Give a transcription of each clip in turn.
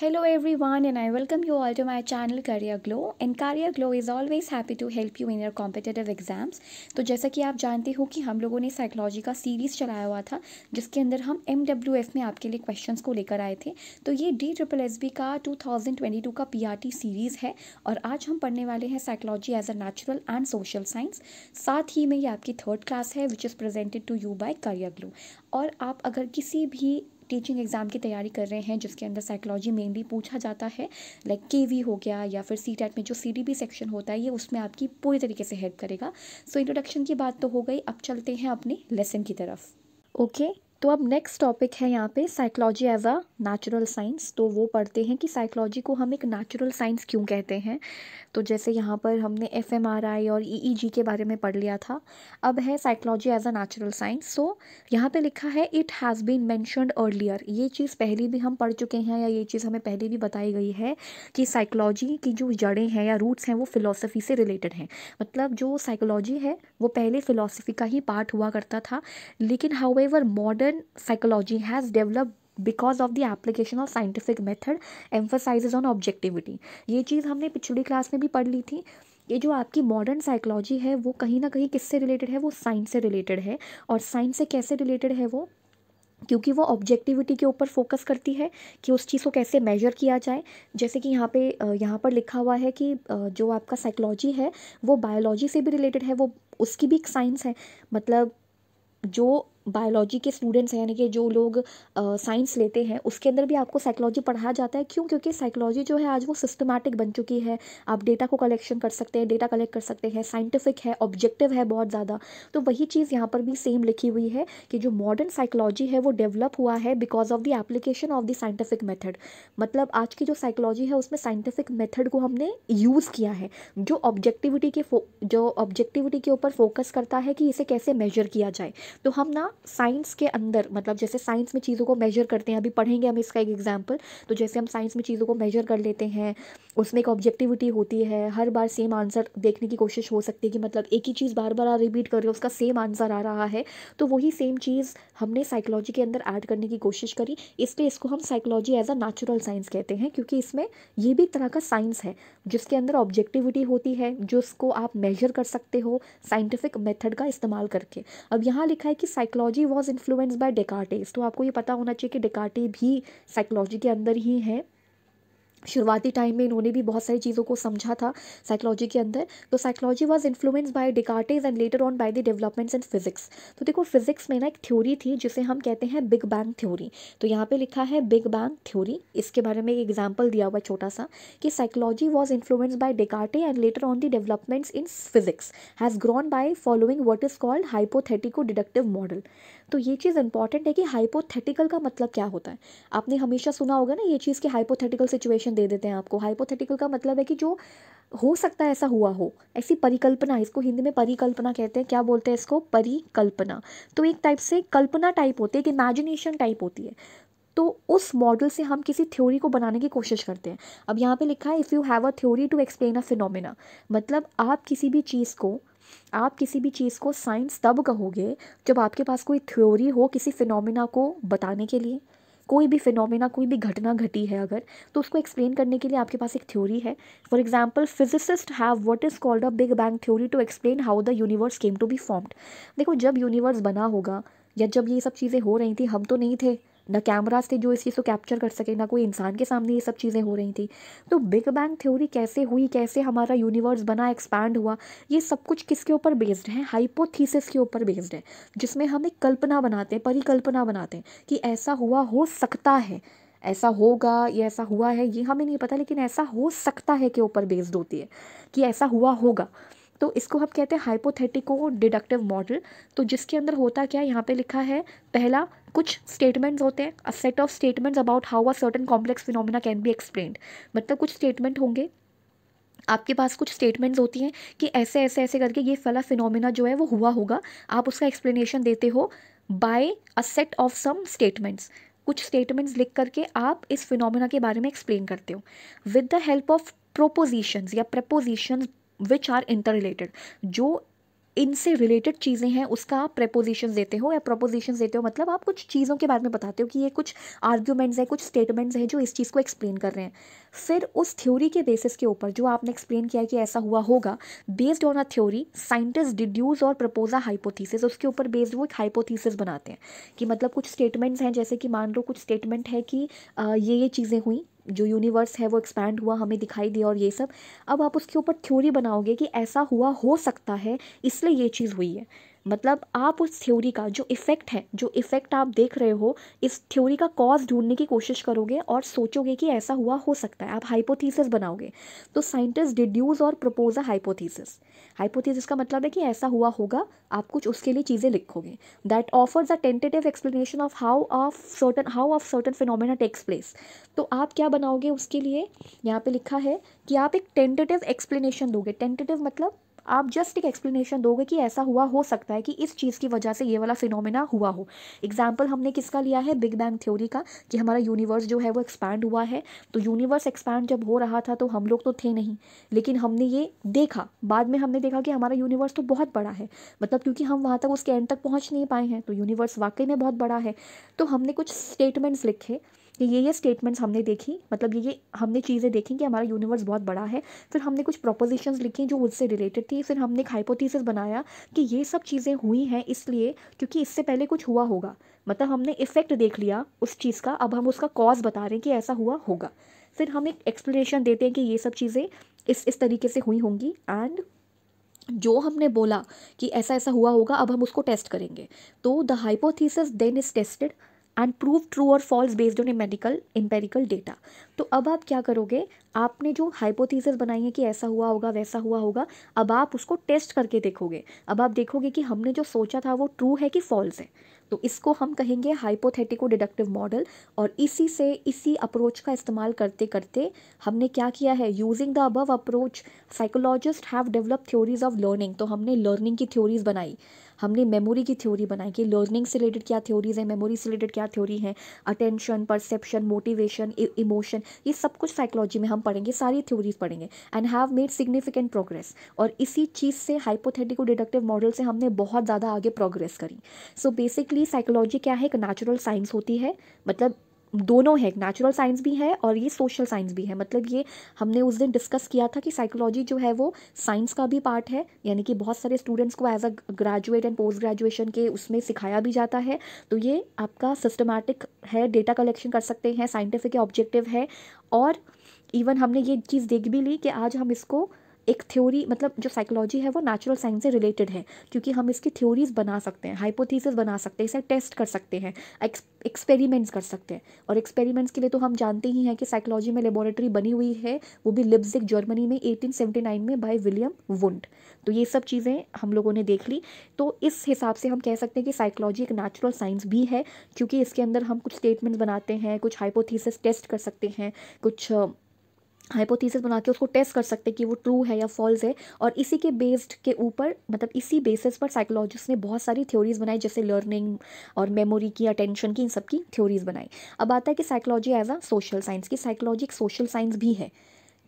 Hello everyone and I welcome you all to my channel Career Glow and Career Glow is always happy to help you in your competitive exams. तो जैसा कि आप जानते हो कि हम लोगों ने साइकोलॉजी का सीरीज़ चलाया हुआ था जिसके अंदर हम एम डब्ल्यू एफ में आपके लिए क्वेश्चन को लेकर आए थे तो ये डी ट्रिपल एस बी का टू थाउजेंड ट्वेंटी टू का पी आर टी सीरीज़ है और आज हम पढ़ने वाले हैं psychology as a natural and social science साथ ही में ये आपकी थर्ड क्लास है which is presented to you by Career Glow और आप अगर किसी भी टीचिंग एग्ज़ाम की तैयारी कर रहे हैं जिसके अंदर साइकोलॉजी मेनली पूछा जाता है लाइक के वी हो गया या फिर सी में जो सी डी बी सेक्शन होता है ये उसमें आपकी पूरी तरीके से हेल्प करेगा सो so, इंट्रोडक्शन की बात तो हो गई अब चलते हैं अपने लेसन की तरफ ओके okay? तो अब नेक्स्ट टॉपिक है यहाँ पे psychology as a natural science तो वो पढ़ते हैं कि साइकोलॉजी को हम एक नेचुरल साइंस क्यों कहते हैं तो जैसे यहाँ पर हमने एफ और ई e e के बारे में पढ़ लिया था अब है psychology as a natural science so यहाँ पे लिखा है it has been mentioned earlier ये चीज़ पहले भी हम पढ़ चुके हैं या ये चीज़ हमें पहले भी बताई गई है कि साइकोलॉजी की जो जड़ें हैं या रूट्स हैं वो फ़िलोसफी से रिलेटेड हैं मतलब जो साइकोलॉजी है वो पहले फ़िलोसफी का ही पार्ट हुआ करता था लेकिन how modern modern psychology has developed because of the application of scientific method emphasise on objectivity ये चीज़ हमने पिछली क्लास में भी पढ़ ली थी ये जो आपकी मॉडर्न साइकोलॉजी है वो कहीं ना कहीं किससे रिलेटेड है वो साइंस से रिलेटेड है और साइंस से कैसे रिलेटेड है वो क्योंकि वो ऑब्जेक्टिविटी के ऊपर फोकस करती है कि उस चीज़ को कैसे मेजर किया जाए जैसे कि यहाँ पे यहाँ पर लिखा हुआ है कि जो आपका साइकोलॉजी है वो बायोलॉजी से भी रिलेटेड है वो उसकी भी एक साइंस है मतलब जो बायोलॉजी के स्टूडेंट्स हैं यानी कि जो लोग साइंस लेते हैं उसके अंदर भी आपको साइकोलॉजी पढ़ाया जाता है क्यों क्योंकि साइकोलॉजी जो है आज वो सिस्टमैटिक बन चुकी है आप डेटा को कलेक्शन कर सकते हैं डेटा कलेक्ट कर सकते हैं साइंटिफिक है ऑब्जेक्टिव है बहुत ज़्यादा तो वही चीज़ यहाँ पर भी सेम लिखी हुई है कि जो मॉडर्न साइकोलॉजी है वो डेवलप हुआ है because of the application of the scientific method मतलब आज की जो साइकोलॉजी है उसमें साइंटिफिक मेथड को हमने यूज़ किया है जो ऑब्जेक्टिविटी के जो ऑब्जेक्टिविटी के ऊपर फोकस करता है कि इसे कैसे मेजर किया जाए तो हम ना साइंस के अंदर मतलब जैसे साइंस में चीज़ों को मेजर करते हैं अभी पढ़ेंगे हम इसका एक एग्जाम्पल तो जैसे हम साइंस में चीज़ों को मेजर कर लेते हैं उसमें एक ऑब्जेक्टिविटी होती है हर बार सेम आंसर देखने की कोशिश हो सकती है कि मतलब एक ही चीज़ बार बार रिपीट कर रहे हो उसका सेम आंसर आ रहा है तो वही सेम चीज़ हमने साइकोलॉजी के अंदर ऐड करने की कोशिश करी इसलिए इसको हम psychology as a natural science कहते हैं क्योंकि इसमें ये भी एक तरह का साइंस है जिसके अंदर ऑब्जेक्टिविटी होती है जिसको आप मेजर कर सकते हो साइंटिफिक मेथड का इस्तेमाल करके अब यहाँ लिखा है कि psychology psychology was influence by Descartes तो आपको ये पता होना चाहिए कि डेकार्टे भी साइकोलॉजी के अंदर ही हैं शुरुआती टाइम में इन्होंने भी बहुत सारी चीज़ों को समझा था साइकोलॉजी के अंदर तो psychology was influence by Descartes and later on by the developments in physics तो देखो फिजिक्स में ना एक थ्योरी थी जिसे हम कहते हैं बिग बैंग थ्योरी तो यहाँ पे लिखा है बिग बैंग थ्योरी इसके बारे में एक एग्जाम्पल दिया हुआ छोटा सा कि psychology was influence by Descartes and later on the developments in physics has grown by following what is called hypothetico deductive model तो ये चीज़ इंपॉर्टेंट है कि हाइपोथेटिकल का मतलब क्या होता है आपने हमेशा सुना होगा ना ये चीज़ के हाइपोथेटिकल सिचुएशन दे देते हैं आपको हाइपोथेटिकल का मतलब है कि जो हो सकता है ऐसा हुआ हो ऐसी परिकल्पना इसको हिंदी में परिकल्पना कहते हैं क्या बोलते हैं इसको परिकल्पना तो एक टाइप से कल्पना टाइप होती है एक इमेजिनेशन टाइप होती है तो उस मॉडल से हम किसी थ्योरी को बनाने की कोशिश करते हैं अब यहाँ पे लिखा है if you have a theory to explain a phenomena मतलब आप किसी भी चीज़ को आप किसी भी चीज़ को साइंस तब कहोगे जब आपके पास कोई थ्योरी हो किसी फिनोमिना को बताने के लिए कोई भी फिनोमिना कोई भी घटना घटी है अगर तो उसको एक्सप्लेन करने के लिए आपके पास एक थ्योरी है for example physicist have what is called a big bang theory to explain how the universe came to be formed देखो जब यूनिवर्स बना होगा या जब ये सब चीज़ें हो रही थी हम तो नहीं थे ना कैमराज थे जो इस चीज़ को कैप्चर कर सके ना कोई इंसान के सामने ये सब चीज़ें हो रही थी तो बिग बैंग थ्योरी कैसे हुई कैसे हमारा यूनिवर्स बना एक्सपैंड हुआ ये सब कुछ किसके ऊपर बेस्ड है हाइपोथीसिस के ऊपर बेस्ड है जिसमें हम एक कल्पना बनाते हैं परिकल्पना बनाते हैं कि ऐसा हुआ हो सकता है ऐसा होगा या ऐसा हुआ है ये हमें नहीं पता लेकिन ऐसा हो सकता है के ऊपर बेस्ड होती है कि ऐसा हुआ होगा तो इसको हम कहते हैं हाइपोथेटिको डिडक्टिव मॉडल तो जिसके अंदर होता क्या यहाँ पे लिखा है पहला कुछ स्टेटमेंट्स होते हैं a set of statements about how a certain complex phenomena can be explain मतलब कुछ स्टेटमेंट होंगे आपके पास कुछ स्टेटमेंट्स होती हैं कि ऐसे ऐसे ऐसे करके ये फला फिनोमिना जो है वो हुआ होगा आप उसका एक्सप्लेनेशन देते हो by a set of some statements कुछ स्टेटमेंट्स लिख करके आप इस फिनोमिना के बारे में एक्सप्लेन करते हो with the help of propositions या propositions which are inter related जो इनसे रिलेटेड चीज़ें हैं उसका आप प्रपोजिशन देते हो या प्रपोजिशन देते हो मतलब आप कुछ चीज़ों के बारे में बताते हो कि ये कुछ आर्ग्यूमेंट्स हैं कुछ स्टेटमेंट्स हैं जो इस चीज़ को एक्सप्लेन कर रहे हैं फिर उस थ्योरी के बेसिस के ऊपर जो आपने एक्सप्लेन किया कि ऐसा हुआ होगा based on a theory scientist deduce और प्रपोज अ हाइपोथीसिस उसके ऊपर बेस्ड वो एक हाइपोथीसिस बनाते हैं कि मतलब कुछ स्टेटमेंट्स हैं जैसे कि मान लो कुछ स्टेटमेंट है कि ये ये चीज़ें हुई जो यूनिवर्स है वो एक्सपैंड हुआ हमें दिखाई दिया और ये सब अब आप उसके ऊपर थ्योरी बनाओगे कि ऐसा हुआ हो सकता है इसलिए ये चीज़ हुई है मतलब आप उस थ्योरी का जो इफ़ेक्ट है जो इफ़ेक्ट आप देख रहे हो इस थ्योरी का कॉज ढूंढने की कोशिश करोगे और सोचोगे कि ऐसा हुआ हो सकता है आप हाइपोथीसिस बनाओगे तो साइंटिस्ट डिड्यूज और प्रपोज अ हाइपोथीसिस हाइपोथीसिस का मतलब है कि ऐसा हुआ होगा आप कुछ उसके लिए चीज़ें लिखोगे that offers a tentative explanation of how of certain how of certain phenomena takes place तो आप क्या बनाओगे उसके लिए यहाँ पे लिखा है कि आप एक टेंटेटिव एक्सप्लेनेशन दोगे टेंटेटिव मतलब आप जस्ट एक एक्सप्लेनेशन दोगे कि ऐसा हुआ हो सकता है कि इस चीज़ की वजह से ये वाला फिनोमिना हुआ हो एग्जाम्पल हमने किसका लिया है बिग बैंग थ्योरी का कि हमारा यूनिवर्स जो है वो एक्सपैंड हुआ है तो यूनिवर्स एक्सपैंड जब हो रहा था तो हम लोग तो थे नहीं लेकिन हमने ये देखा बाद में हमने देखा कि हमारा यूनिवर्स तो बहुत बड़ा है मतलब क्योंकि हम वहाँ तक उसके एंड तक पहुँच नहीं पाए हैं तो यूनिवर्स वाकई में बहुत बड़ा है तो हमने कुछ स्टेटमेंट्स लिखे कि ये ये स्टेटमेंट्स हमने देखी मतलब ये ये हमने चीज़ें देखी कि हमारा यूनिवर्स बहुत बड़ा है फिर हमने कुछ प्रोपोजिशंस लिखी जो उससे रिलेटेड थी फिर हमने एक हाइपोथीसिस बनाया कि ये सब चीज़ें हुई हैं इसलिए क्योंकि इससे पहले कुछ हुआ होगा मतलब हमने इफ़ेक्ट देख लिया उस चीज़ का अब हम उसका कॉज बता रहे हैं कि ऐसा हुआ होगा फिर हम एक एक्सप्लेनेशन देते हैं कि ये सब चीज़ें इस इस तरीके से हुई होंगी एंड जो हमने बोला कि ऐसा ऐसा हुआ होगा अब हम उसको टेस्ट करेंगे तो the hypothesis then is tested and prove true और false based on medical empirical data तो अब आप क्या करोगे आपने जो हाइपोथीसिस बनाई है कि ऐसा हुआ होगा वैसा हुआ होगा अब आप उसको टेस्ट करके देखोगे अब आप देखोगे कि हमने जो सोचा था वो ट्रू है कि फॉल्स है तो इसको हम कहेंगे हाइपोथेटिको डिडक्टिव मॉडल और इसी से इसी अप्रोच का इस्तेमाल करते करते हमने क्या किया है using the above approach psychologist have develop theories of learning तो हमने लर्निंग की थ्योरीज बनाई हमने मेमोरी की थ्योरी बनाई कि लर्निंग से रिलेटेड क्या थ्योरीज हैं मेमोरी से रिलेटेड क्या थ्योरी है अटेंशन परसेप्शन मोटिवेशन इमोशन ये सब कुछ साइकोलॉजी में हम पढ़ेंगे सारी थ्योरीज पढ़ेंगे and have made significant progress और इसी चीज़ से हाइपोथेटिकल डिडक्टिव मॉडल से हमने बहुत ज़्यादा आगे प्रोग्रेस करी सो बेसिकली साइकोलॉजी क्या है एक नेचुरल साइंस होती है मतलब दोनों है नेचुरल साइंस भी है और ये सोशल साइंस भी है मतलब ये हमने उस दिन डिस्कस किया था कि साइकोलॉजी जो है वो साइंस का भी पार्ट है यानी कि बहुत सारे स्टूडेंट्स को as a graduate and post graduation के उसमें सिखाया भी जाता है तो ये आपका सिस्टमैटिक है डेटा कलेक्शन कर सकते हैं साइंटिफिक ऑब्जेक्टिव है और इवन हमने ये चीज़ देख भी ली कि आज हम इसको एक थ्योरी मतलब जो साइकोलॉजी है वो नेचुरल साइंस से रिलेटेड है क्योंकि हम इसकी थ्योरीज बना सकते हैं हाइपोथीसिस बना सकते हैं इसे टेस्ट कर सकते हैं एक्सपेरिमेंट्स कर सकते हैं और एक्सपेरिमेंट्स के लिए तो हम जानते ही हैं कि साइकोलॉजी में लेबोरेटरी बनी हुई है वो भी लिप्जिक जर्मनी में 1879 में बाय विलियम वुंड तो ये सब चीज़ें हम लोगों ने देख ली तो इस हिसाब से हम कह सकते हैं कि साइकोलॉजी एक नेचुरल साइंस भी है क्योंकि इसके अंदर हम कुछ स्टेटमेंट्स बनाते हैं कुछ हाइपोथीसिस टेस्ट कर सकते हैं कुछ हाइपोथीसिस बना के उसको टेस्ट कर सकते कि वो ट्रू है या फॉल्स है और इसी के बेस्ड के ऊपर मतलब इसी बेसिस पर साइकोलॉजिस्ट ने बहुत सारी थ्योरीज बनाई जैसे लर्निंग और मेमोरी की अटेंशन की इन सब की थ्योरीज बनाई अब आता है कि psychology as a social science की साइकोलॉजी एक सोशल साइंस भी है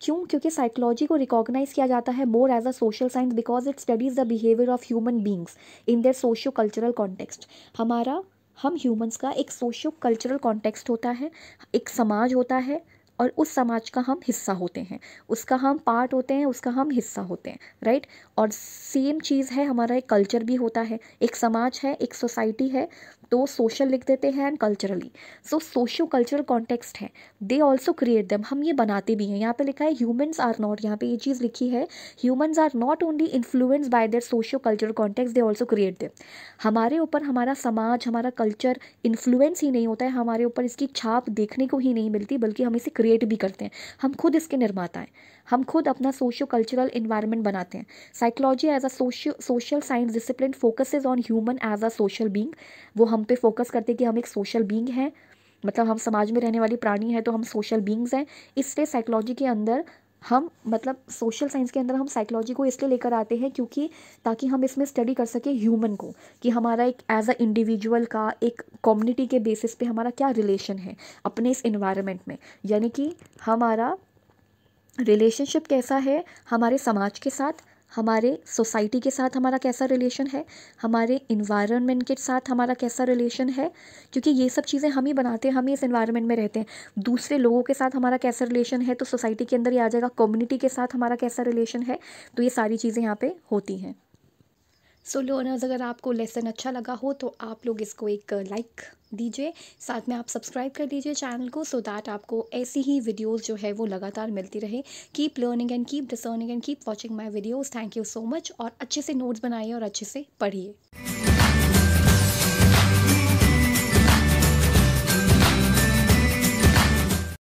क्यों क्योंकि साइकोलॉजी को रिकॉग्नाइज किया जाता है more as a social science because it studies the behaviour of human beings in their socio cultural context हमारा हम ह्यूमंस का एक सोशियो कल्चरल कॉन्टेक्स्ट होता है एक समाज होता है और उस समाज का हम हिस्सा होते हैं उसका हम पार्ट होते हैं उसका हम हिस्सा होते हैं राइट और सेम चीज़ है हमारा एक कल्चर भी होता है एक समाज है एक सोसाइटी है तो सोशल लिख देते हैं and culturally so socio cultural context है दे ऑल्सो क्रिएट दैम हम ये बनाते भी हैं यहाँ पे लिखा है ह्यूमन्स आर नॉट यहाँ पे ये चीज़ लिखी है humans are not only influence by their socio cultural context they also create them हमारे ऊपर हमारा समाज हमारा कल्चर इन्फ्लुएंस ही नहीं होता है हमारे ऊपर इसकी छाप देखने को ही नहीं मिलती बल्कि हम इसे क्रिएट भी करते हैं हम खुद इसके निर्माता हैं हम खुद अपना सोशो कल्चरल इन्वायरमेंट बनाते हैं psychology as a social science discipline focuses on human as a social being वो हम हम पे फोकस करते हैं कि हम एक सोशल बींग हैं मतलब हम समाज में रहने वाली प्राणी हैं तो हम सोशल बींग्स हैं इसलिए साइकोलॉजी के अंदर हम मतलब सोशल साइंस के अंदर हम साइकोलॉजी को इसलिए लेकर आते हैं क्योंकि ताकि हम इसमें स्टडी कर सकें ह्यूमन को कि हमारा एक एज अ इंडिविजुअल का एक कम्युनिटी के बेसिस पे हमारा क्या रिलेशन है अपने इस इन्वायरमेंट में यानी कि हमारा रिलेशनशिप कैसा है हमारे समाज के साथ हमारे सोसाइटी के साथ हमारा कैसा रिलेशन है हमारे इन्वायरमेंट के साथ हमारा कैसा रिलेशन है क्योंकि ये सब चीज़ें हम ही बनाते हैं हम ही इस इन्वायरमेंट में रहते हैं दूसरे लोगों के साथ हमारा कैसा रिलेशन है तो सोसाइटी के अंदर ही आ जाएगा कम्युनिटी के साथ हमारा कैसा रिलेशन है तो ये सारी चीज़ें यहाँ पर होती हैं सो so, लर्नर्स अगर आपको लेसन अच्छा लगा हो तो आप लोग इसको एक लाइक uh, दीजिए साथ में आप सब्सक्राइब कर दीजिए चैनल को सो so दैट आपको ऐसी ही वीडियोस जो है वो लगातार मिलती रहे keep learning and keep discerning and keep watching my videos thank you so much और अच्छे से नोट्स बनाइए और अच्छे से पढ़िए